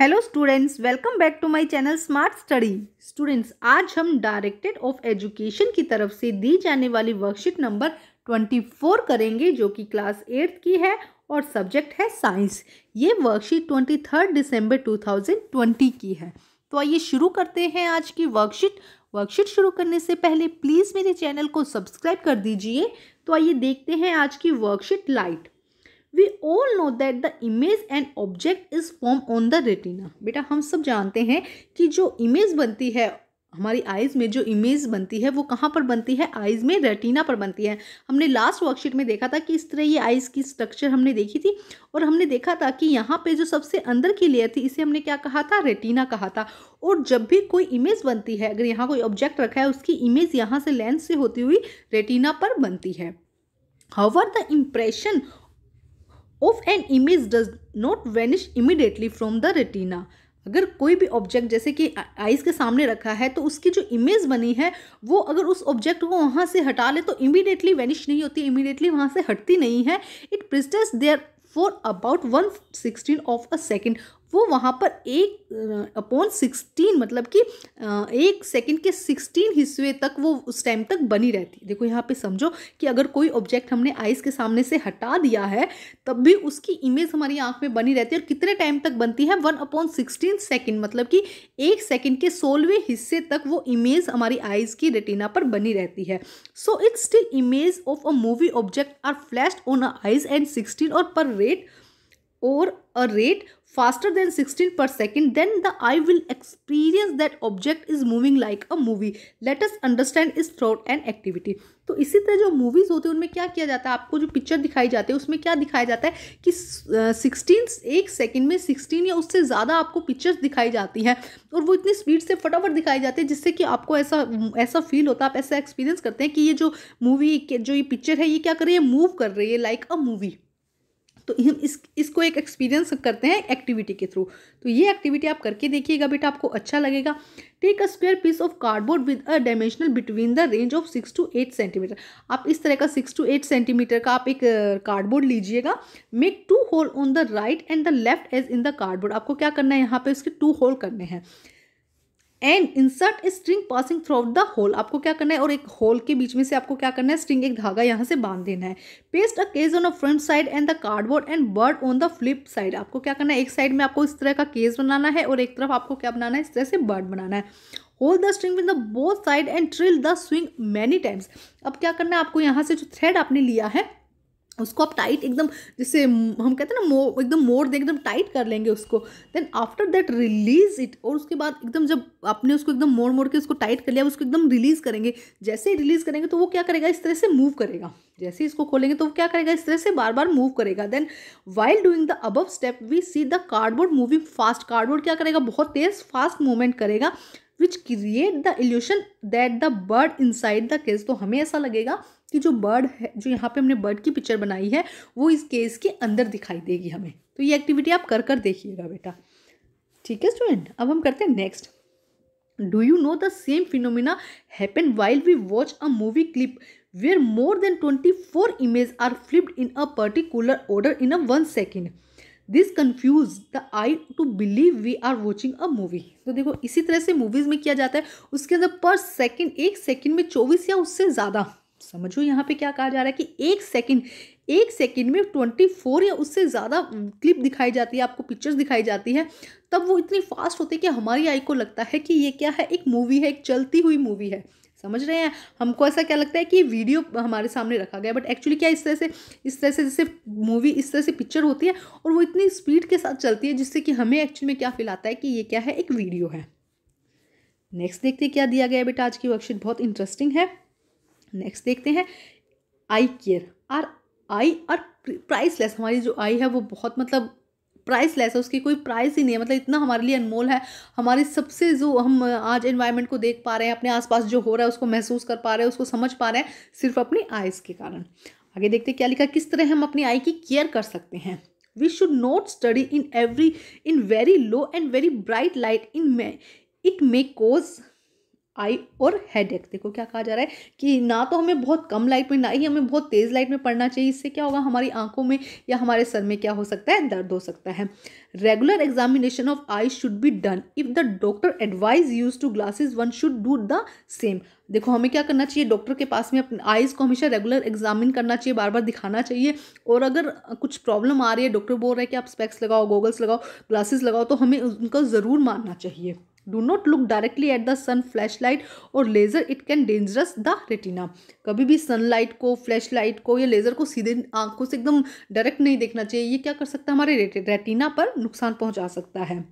Hello students welcome back to my channel smart study students आज हम directed of education की तरफ से दी जाने वाली वर्कशीट नंबर 24 करेंगे जो कि क्लास एट्थ की है और सब्जेक्ट है साइंस ये वर्कशीट 23 दिसंबर 2020 की है तो आइए शुरू करते हैं आज की वर्कशीट वर्कशीट शुरू करने से पहले प्लीज़ मेरे चैनल को सब्सक्राइब कर दीजिए तो आइए देखते हैं आज की worksheet light We all know that the image and object is form on the retina. बेटा हम सब जानते हैं कि जो इमेज बनती है हमारी आइज़ में जो इमेज बनती है वो कहाँ पर बनती है आइज़ में रेटिना पर बनती है हमने लास्ट वर्कशीट में देखा था कि इस तरह ये आइज़ की स्ट्रक्चर हमने देखी थी और हमने देखा था कि यहाँ पे जो सबसे अंदर की लेयर थी इसे हमने क्या कहा था रेटिना कहा था और जब भी कोई इमेज बनती है अगर यहाँ कोई ऑब्जेक्ट रखा है उसकी इमेज यहाँ से लेंस से होती हुई रेटिना पर बनती है however the impression of an image does not vanish immediately from the retina अगर कोई भी ऑब्जेक्ट जैसे कि आइज़ के सामने रखा है तो उसकी जो इमेज बनी है वो अगर उस ऑब्जेक्ट को वहाँ से हटा ले तो इमीडिएटली वैनिश नहीं होती इमीडिएटली वहाँ से हटती नहीं है it persists there for about one sixteen of a second वो वहाँ पर एक अपॉन सिक्सटीन मतलब कि एक सेकंड के सिक्सटीन हिस्से तक वो उस टाइम तक बनी रहती है देखो यहाँ पे समझो कि अगर कोई ऑब्जेक्ट हमने आइस के सामने से हटा दिया है तब भी उसकी इमेज हमारी आँख में बनी रहती है और कितने टाइम तक बनती है वन अपॉन सिक्सटीन सेकेंड मतलब कि एक सेकेंड के सोलहवें हिस्से तक वो इमेज हमारी आइज की रेटिना पर बनी रहती है so it's still image of a movie object are flash on eyes and sixteen और पर रेट और a rate faster than 16 per second then the eye will experience that object is moving like a movie let us understand its throat and activity तो इसी तरह जो movies होती है उनमें क्या किया जाता है आपको जो पिक्चर दिखाई जाती है उसमें क्या दिखाया जाता है कि सिक्सटीन एक सेकंड में सिक्सटीन या उससे ज़्यादा आपको पिक्चर्स दिखाई जाती हैं और वो इतनी स्पीड से फटाफट दिखाई जाती है जिससे कि आपको ऐसा ऐसा फील होता है आप ऐसा एक्सपीरियंस करते हैं कि ये जो मूवी जो ये पिक्चर है ये क्या कर रही है मूव कर रही है लाइक अ मूवी तो हम इस इसको एक एक्सपीरियंस करते हैं एक्टिविटी के थ्रू तो ये एक्टिविटी आप करके देखिएगा बेटा आपको अच्छा लगेगा take a square piece of cardboard with a dimensional between the range of six to eight centimeter आप इस तरह का सिक्स टू एट सेंटीमीटर का आप एक कार्डबोर्ड लीजिएगा make two hole on the right and the left edge in the cardboard आपको क्या करना है यहाँ पे उसके टू होल करने हैं and insert a string passing through the hole आपको क्या करना है और एक होल के बीच में से आपको क्या करना है स्ट्रिंग एक धागा यहाँ से बांध देना है paste a case on a front side and the cardboard and bird on the flip side आपको क्या करना है एक साइड में आपको इस तरह का केस बनाना है और एक तरफ आपको क्या बनाना है इस तरह से बर्ड बनाना है hold the string with the both side and twirl the swing many times अब क्या करना है आपको यहाँ से जो थ्रेड आपने लिया है उसको आप टाइट एकदम जैसे हम कहते हैं ना मो एकदम मोड़ दें एकदम टाइट कर लेंगे उसको then after that release it और उसके बाद एकदम जब आपने उसको एकदम मोड़ मोड़ के उसको टाइट कर लिया उसको एकदम रिलीज़ करेंगे जैसे ही रिलीज़ करेंगे तो वो क्या करेगा इस तरह से मूव करेगा जैसे ही इसको खोलेंगे तो वो क्या करेगा इस तरह से बार बार मूव करेगा then while doing the above step we see the cardboard moving fast cardboard क्या करेगा बहुत तेज़ फास्ट मूवमेंट करेगा which create the illusion that the bird inside the case तो हमें ऐसा लगेगा कि जो बर्ड है जो यहाँ पे हमने बर्ड की पिक्चर बनाई है वो इस केस के अंदर दिखाई देगी हमें तो ये एक्टिविटी आप कर कर देखिएगा बेटा ठीक है स्टूडेंट अब हम करते हैं next do you know the same phenomena happen while we watch a movie clip where more than twenty four image are flipped in a particular order in a one second this confuse the eye to believe we are watching a movie तो देखो इसी तरह से movies में किया जाता है उसके अंदर पर सेकेंड एक सेकेंड में चौबीस या उससे ज़्यादा समझो यहाँ पे क्या कहा जा रहा है कि एक सेकंड एक सेकंड में ट्वेंटी फोर या उससे ज़्यादा क्लिप दिखाई जाती है आपको पिक्चर्स दिखाई जाती है तब वो इतनी फास्ट होती है कि हमारी आई को लगता है कि ये क्या है एक मूवी है एक चलती हुई मूवी है समझ रहे हैं हमको ऐसा क्या लगता है कि वीडियो हमारे सामने रखा गया बट एक्चुअली क्या इस तरह से इस तरह से जैसे मूवी इस तरह से पिक्चर होती है और वो इतनी स्पीड के साथ चलती है जिससे कि हमें एक्चुअली में क्या फील आता है कि ये क्या है एक वीडियो है नेक्स्ट देखते क्या दिया गया बेटा आज की वर्कशीट बहुत इंटरेस्टिंग है नेक्स्ट देखते हैं eye care our eye are priceless हमारी जो आई है वो बहुत मतलब प्राइस लेस है उसकी कोई प्राइस ही नहीं है मतलब इतना हमारे लिए अनमोल है हमारी सबसे जो हम आज इन्वायरमेंट को देख पा रहे हैं अपने आसपास जो हो रहा है उसको महसूस कर पा रहे हैं उसको समझ पा रहे हैं सिर्फ अपनी आइज़ के कारण आगे देखते हैं क्या लिखा किस तरह हम अपनी आई की केयर कर सकते हैं we should not study in every in very low and very bright light in may it may cause eye और हेड एक देखो क्या कहा जा रहा है कि ना तो हमें बहुत कम लाइट में ना ही हमें बहुत तेज़ लाइट में पढ़ना चाहिए इससे क्या होगा हमारी आंखों में या हमारे सर में क्या हो सकता है दर्द हो सकता है regular examination of eye should be done if the doctor advise use to glasses one should do the same देखो हमें क्या करना चाहिए डॉक्टर के पास में अपने आइज़ को हमेशा रेगुलर एग्जामिन करना चाहिए बार बार दिखाना चाहिए और अगर कुछ प्रॉब्लम आ रही है डॉक्टर बोल रहे हैं कि आप स्पेक्स लगाओ गॉगल्स लगाओ ग्लासेस लगाओ तो हमें उनका ज़रूर मानना चाहिए do not look directly at the sun flashlight और laser it can dangerous the retina कभी भी सनलाइट को फ्लैशलाइट को या लेज़र को सीधे आंखों से एकदम डायरेक्ट नहीं देखना चाहिए ये क्या कर सकता है हमारे रेटिना पर नुकसान पहुंचा सकता है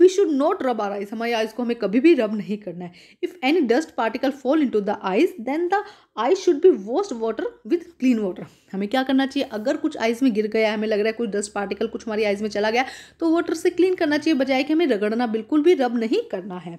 we should not rub our eyes हमारी आइज़ को हमें कभी भी रब नहीं करना है if any dust particle fall into the eyes then the eye should be washed water with clean water हमें क्या करना चाहिए अगर कुछ आइज़ में गिर गया हमें लग रहा है कुछ डस्ट पार्टिकल कुछ हमारी आइज़ में चला गया तो वाटर से क्लीन करना चाहिए बजाय कि हमें रगड़ना बिल्कुल भी रब नहीं करना है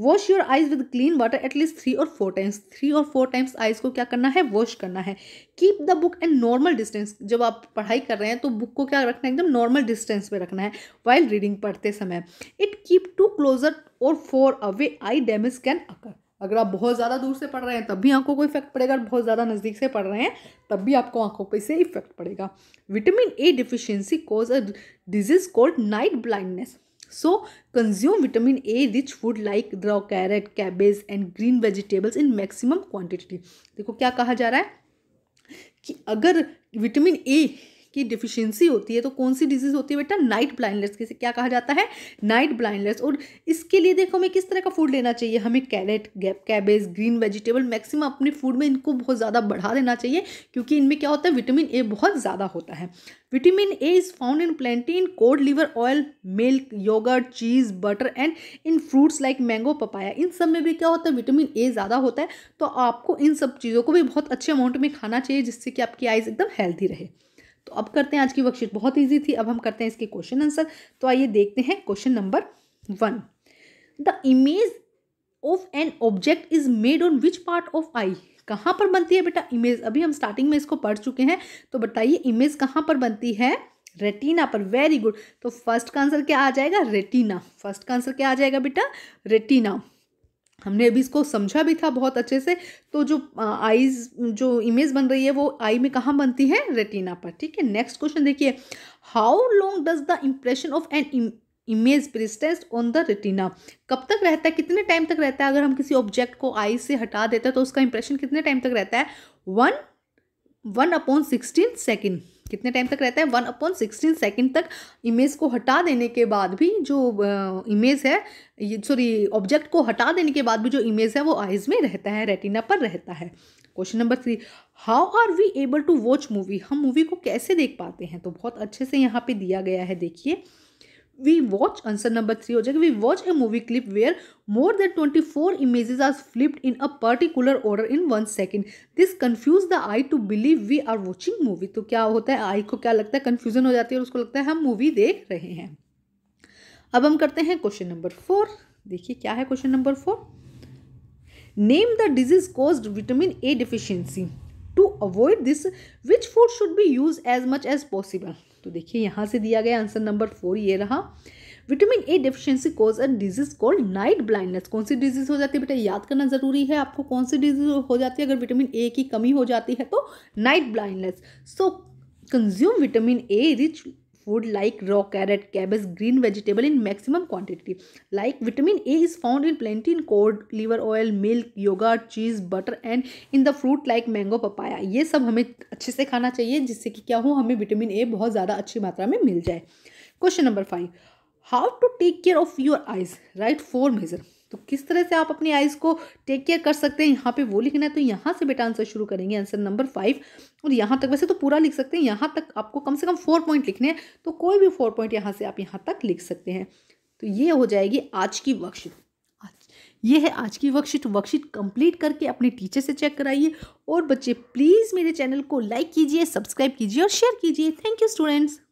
wash your eyes with clean water at least three और फोर टाइम्स थ्री और फोर टाइम्स आइज को क्या करना है वॉश करना है keep the book and normal distance जब आप पढ़ाई कर रहे हैं तो बुक को क्या रखना है एकदम नॉर्मल डिस्टेंस पे रखना है वाइल रीडिंग पढ़ते समय इट कीप टू क्लोजर और far away eye damage can occur अगर आप बहुत ज़्यादा दूर से पढ़ रहे हैं तब भी आंखों को इफेक्ट पड़ेगा और बहुत ज़्यादा नज़दीक से पढ़ रहे हैं तब भी आपको आंखों पर इसे इफेक्ट पड़ेगा vitamin A deficiency cause a disease called night blindness so consume vitamin A rich food like raw carrot cabbage and green vegetables in maximum quantity देखो क्या कहा जा रहा है कि अगर विटामिन ए की डिफिशियंसी होती है तो कौन सी डिजीज़ होती है बेटा नाइट ब्लाइंडनेस किसे क्या कहा जाता है नाइट ब्लाइंडनेस और इसके लिए देखो हमें किस तरह का फूड लेना चाहिए हमें carrot cabbage green vegetable maximum अपने फूड में इनको बहुत ज़्यादा बढ़ा देना चाहिए क्योंकि इनमें क्या होता है विटामिन ए बहुत ज़्यादा होता है vitamin A is found in plenty cod cold liver oil milk योगर cheese butter and in fruits like mango papaya इन सब में भी क्या होता है विटामिन ए ज़्यादा होता है तो आपको इन सब चीज़ों को भी बहुत अच्छे अमाउंट में खाना चाहिए जिससे कि आपकी आइज़ एकदम हेल्थी रहे तो अब करते हैं आज की वर्कशीट बहुत ईजी थी अब हम करते हैं इसके क्वेश्चन आंसर तो आइए देखते हैं question number one the image of an object is made on which part of eye कहाँ पर बनती है बेटा इमेज अभी हम स्टार्टिंग में इसको पढ़ चुके हैं तो बताइए इमेज कहाँ पर बनती है रेटिना पर वेरी गुड तो फर्स्ट का आंसर क्या आ जाएगा रेटिना फर्स्ट का आंसर क्या आ जाएगा बेटा रेटिना हमने अभी इसको समझा भी था बहुत अच्छे से तो जो आईज जो इमेज बन रही है वो आई में कहाँ बनती है रेटिना पर ठीक है नेक्स्ट क्वेश्चन देखिए how long does the impression of an image persistence on the retina कब तक रहता है कितने टाइम तक रहता है अगर हम किसी ऑब्जेक्ट को आई से हटा देते हैं तो उसका इंप्रेशन कितने टाइम तक रहता है one one upon sixteen second कितने टाइम तक रहता है वन अपॉन सिक्सटीन सेकेंड तक इमेज को हटा देने के बाद भी जो इमेज है ये सॉरी ऑब्जेक्ट को हटा देने के बाद भी जो इमेज है वो आइज़ में रहता है रेटिना पर रहता है question number three how are we able to watch movie हम मूवी को कैसे देख पाते हैं तो बहुत अच्छे से यहाँ पे दिया गया है देखिए we watch answer number three हो जाएगा we watch a movie clip where more than twenty four images are flipped in a particular order in one second this confuse the eye to believe we are watching movie तो क्या होता है आई को क्या लगता है कन्फ्यूजन हो जाती है और उसको लगता है हम मूवी देख रहे हैं अब हम करते हैं क्वेश्चन नंबर फोर देखिए क्या है question number four name the disease cause vitamin A deficiency to avoid this which food should be use as much as possible तो देखिए यहाँ से दिया गया आंसर नंबर फोर ये रहा vitamin A deficiency cause a disease called night blindness कौन सी डिजीज हो जाती है बेटा याद करना जरूरी है आपको कौन सी डिजीज हो जाती है अगर विटामिन ए की कमी हो जाती है तो night blindness so consume vitamin A rich food like raw carrot, cabbage, green vegetable in maximum quantity. Like vitamin A is found in plenty in cold, liver oil, milk, yogurt, cheese, butter and in the fruit like mango, papaya. ये सब हमें अच्छे से खाना चाहिए जिससे कि क्या हो हमें विटामिन ए बहुत ज़्यादा अच्छी मात्रा में मिल जाए question number five how to take care of your eyes right four measure तो किस तरह से आप अपनी आइज़ को टेक केयर कर सकते हैं यहाँ पे वो लिखना है तो यहाँ से बेटा आंसर शुरू करेंगे आंसर नंबर फाइव और यहाँ तक वैसे तो पूरा लिख सकते हैं यहाँ तक आपको कम से कम फोर पॉइंट लिखने हैं तो कोई भी फोर पॉइंट यहाँ से आप यहाँ तक लिख सकते हैं तो ये हो जाएगी आज की वर्कशीट ये है आज की वर्कशीट वर्कशीट कंप्लीट करके अपने टीचर से चेक कराइए और बच्चे प्लीज़ मेरे चैनल को लाइक कीजिए सब्सक्राइब कीजिए और शेयर कीजिए थैंक यू स्टूडेंट्स